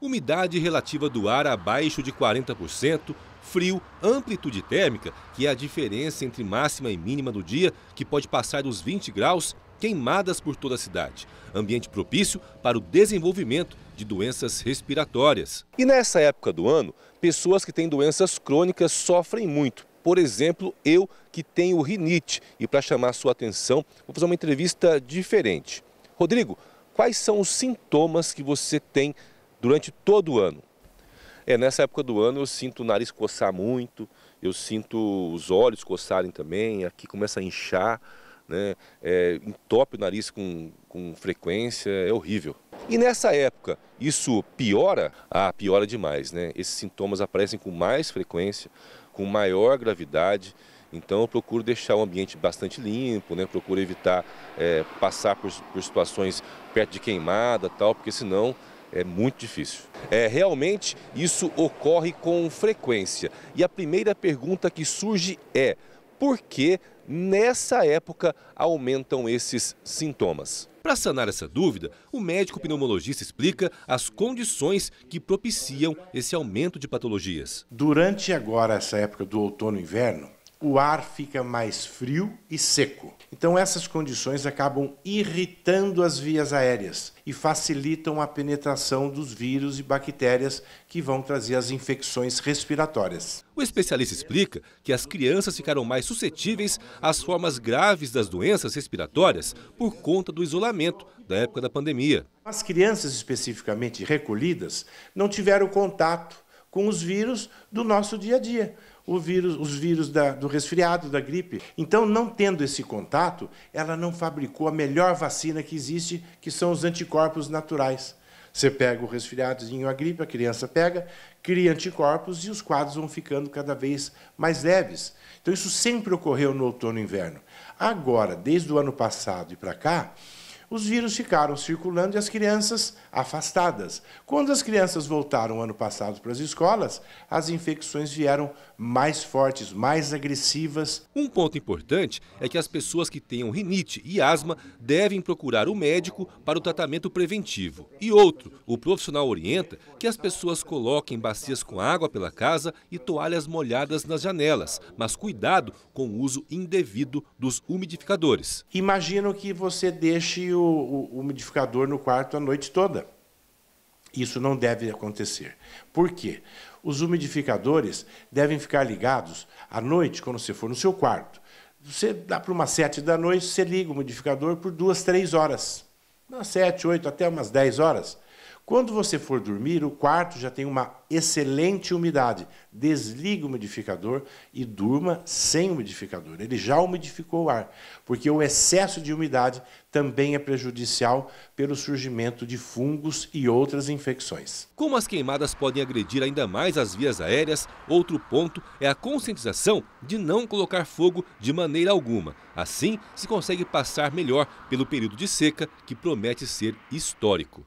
umidade relativa do ar abaixo de 40%, frio, amplitude térmica, que é a diferença entre máxima e mínima do dia, que pode passar dos 20 graus, queimadas por toda a cidade. Ambiente propício para o desenvolvimento de doenças respiratórias. E nessa época do ano, pessoas que têm doenças crônicas sofrem muito. Por exemplo, eu que tenho rinite. E para chamar sua atenção, vou fazer uma entrevista diferente. Rodrigo, quais são os sintomas que você tem durante todo o ano. É, nessa época do ano eu sinto o nariz coçar muito, eu sinto os olhos coçarem também, aqui começa a inchar, né? É, entope o nariz com, com frequência, é horrível. E nessa época, isso piora? Ah, piora demais, né? Esses sintomas aparecem com mais frequência, com maior gravidade, então eu procuro deixar o ambiente bastante limpo, né? procuro evitar é, passar por, por situações perto de queimada tal, porque senão é muito difícil. É, realmente, isso ocorre com frequência. E a primeira pergunta que surge é: por que nessa época aumentam esses sintomas? Para sanar essa dúvida, o médico pneumologista explica as condições que propiciam esse aumento de patologias. Durante agora essa época do outono e inverno, o ar fica mais frio e seco. Então, essas condições acabam irritando as vias aéreas e facilitam a penetração dos vírus e bactérias que vão trazer as infecções respiratórias. O especialista explica que as crianças ficaram mais suscetíveis às formas graves das doenças respiratórias por conta do isolamento da época da pandemia. As crianças especificamente recolhidas não tiveram contato com os vírus do nosso dia a dia, vírus, os vírus da, do resfriado, da gripe. Então, não tendo esse contato, ela não fabricou a melhor vacina que existe, que são os anticorpos naturais. Você pega o resfriadozinho, a gripe, a criança pega, cria anticorpos e os quadros vão ficando cada vez mais leves. Então, isso sempre ocorreu no outono e inverno. Agora, desde o ano passado e para cá, os vírus ficaram circulando e as crianças afastadas. Quando as crianças voltaram ano passado para as escolas, as infecções vieram mais fortes, mais agressivas. Um ponto importante é que as pessoas que tenham rinite e asma devem procurar o médico para o tratamento preventivo. E outro, o profissional orienta que as pessoas coloquem bacias com água pela casa e toalhas molhadas nas janelas, mas cuidado com o uso indevido dos umidificadores. Imagino que você deixe o, o umidificador no quarto a noite toda. Isso não deve acontecer. Por quê? Os umidificadores devem ficar ligados à noite, quando você for no seu quarto. Você dá para umas sete da noite, você liga o umidificador por duas, três horas. Umas sete, oito, até umas dez horas. Quando você for dormir, o quarto já tem uma excelente umidade. Desligue o umidificador e durma sem umidificador. Ele já umidificou o ar, porque o excesso de umidade também é prejudicial pelo surgimento de fungos e outras infecções. Como as queimadas podem agredir ainda mais as vias aéreas, outro ponto é a conscientização de não colocar fogo de maneira alguma. Assim, se consegue passar melhor pelo período de seca que promete ser histórico.